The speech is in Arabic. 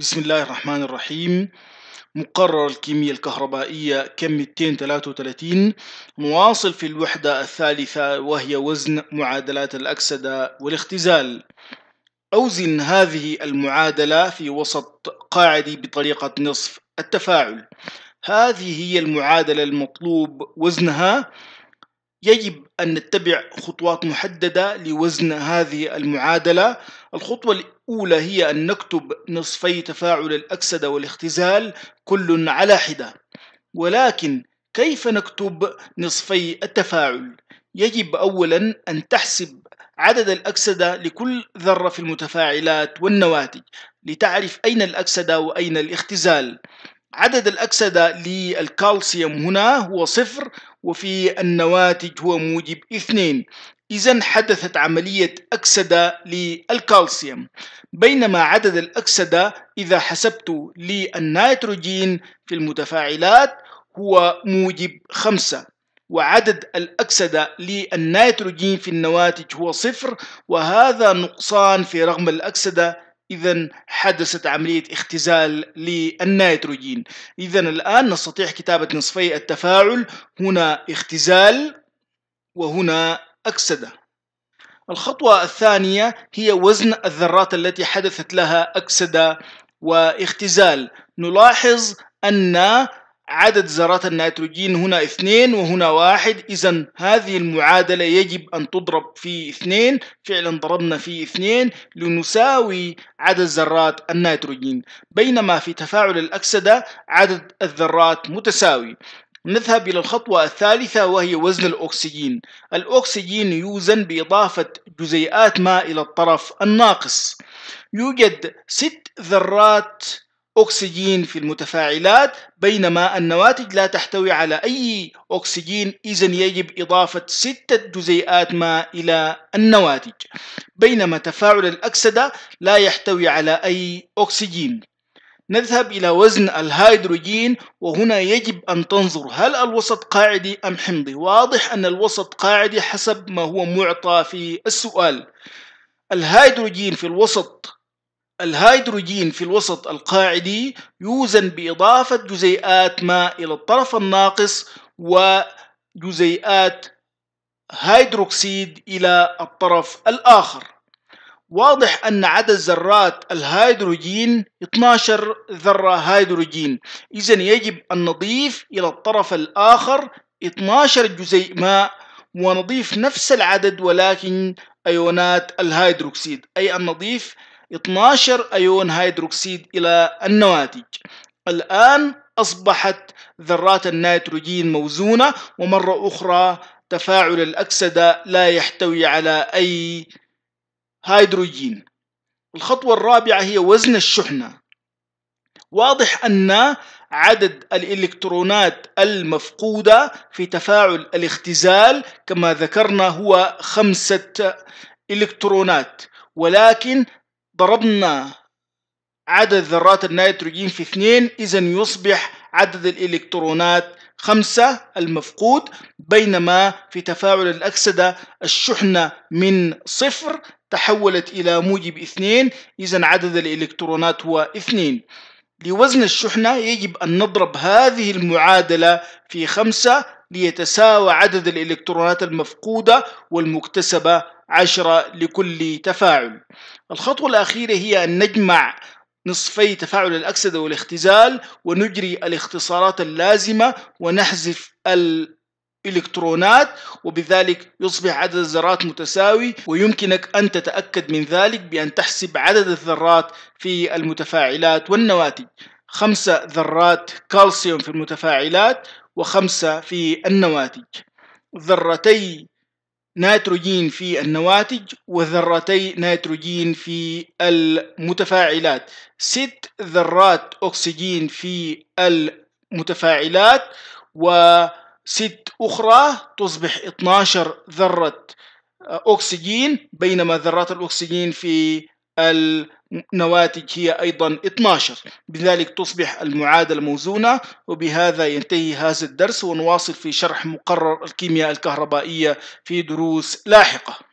بسم الله الرحمن الرحيم مقرر الكيمياء الكهربائية كم 233 مواصل في الوحدة الثالثة وهي وزن معادلات الأكسدة والاختزال أوزن هذه المعادلة في وسط قاعدي بطريقة نصف التفاعل هذه هي المعادلة المطلوب وزنها يجب أن نتبع خطوات محددة لوزن هذه المعادلة الخطوة الأولى هي أن نكتب نصفي تفاعل الأكسدة والاختزال كل على حدة ولكن كيف نكتب نصفي التفاعل؟ يجب أولا أن تحسب عدد الأكسدة لكل ذرة في المتفاعلات والنواتج لتعرف أين الأكسدة وأين الاختزال عدد الأكسدة للكالسيوم هنا هو صفر وفي النواتج هو موجب اثنين إذا حدثت عملية أكسدة للكالسيوم بينما عدد الأكسدة إذا حسبت للنيتروجين في المتفاعلات هو موجب خمسة وعدد الأكسدة للنيتروجين في النواتج هو صفر وهذا نقصان في رغم الأكسدة إذا حدثت عملية اختزال للنيتروجين إذا الآن نستطيع كتابة نصفي التفاعل هنا اختزال وهنا أكسدة الخطوة الثانية هي وزن الذرات التي حدثت لها أكسدة واختزال نلاحظ أن عدد ذرات النيتروجين هنا اثنين وهنا واحد إذا هذه المعادلة يجب أن تضرب في اثنين فعلا ضربنا في اثنين لنساوي عدد ذرات النيتروجين بينما في تفاعل الأكسدة عدد الذرات متساوي نذهب إلى الخطوة الثالثة وهي وزن الأكسجين الأكسجين يوزن بإضافة جزيئات ماء إلى الطرف الناقص يوجد ست ذرات أكسجين في المتفاعلات بينما النواتج لا تحتوي على أي أكسجين إذا يجب إضافة ستة جزيئات ماء إلى النواتج بينما تفاعل الأكسدة لا يحتوي على أي أكسجين نذهب إلى وزن الهيدروجين وهنا يجب أن تنظر هل الوسط قاعدي أم حمضي واضح أن الوسط قاعدي حسب ما هو معطى في السؤال الهيدروجين في الوسط الهيدروجين في الوسط القاعدي يوزن بإضافة جزيئات ماء إلى الطرف الناقص وجزيئات هيدروكسيد إلى الطرف الآخر واضح أن عدد ذرات الهيدروجين 12 ذرة هيدروجين إذا يجب أن نضيف إلى الطرف الآخر 12 جزيء ماء ونضيف نفس العدد ولكن أيونات الهيدروكسيد أي أن نضيف 12 أيون هيدروكسيد إلى النواتج الآن أصبحت ذرات النيتروجين موزونة ومرة أخرى تفاعل الأكسدة لا يحتوي على أي هيدروجين الخطوة الرابعة هي وزن الشحنة واضح أن عدد الإلكترونات المفقودة في تفاعل الاختزال كما ذكرنا هو خمسة إلكترونات ولكن ضربنا عدد ذرات النيتروجين في اثنين إذا يصبح عدد الإلكترونات خمسة المفقود بينما في تفاعل الأكسدة الشحنة من صفر تحولت إلى موجب اثنين إذا عدد الإلكترونات هو اثنين لوزن الشحنة يجب أن نضرب هذه المعادلة في خمسة ليتساوى عدد الإلكترونات المفقودة والمكتسبة عشرة لكل تفاعل الخطوة الأخيرة هي أن نجمع نصفي تفاعل الأكسدة والاختزال ونجري الاختصارات اللازمة ونحذف الإلكترونات وبذلك يصبح عدد الذرات متساوي ويمكنك أن تتأكد من ذلك بأن تحسب عدد الذرات في المتفاعلات والنواتج خمسة ذرات كالسيوم في المتفاعلات وخمسة في النواتج ذرتي نيتروجين في النواتج وذرتي نيتروجين في المتفاعلات ست ذرات أكسجين في المتفاعلات وست أخرى تصبح 12 ذرة أكسجين بينما ذرات الأكسجين في النواتج هي أيضا 12 بذلك تصبح المعادلة موزونة وبهذا ينتهي هذا الدرس ونواصل في شرح مقرر الكيمياء الكهربائية في دروس لاحقة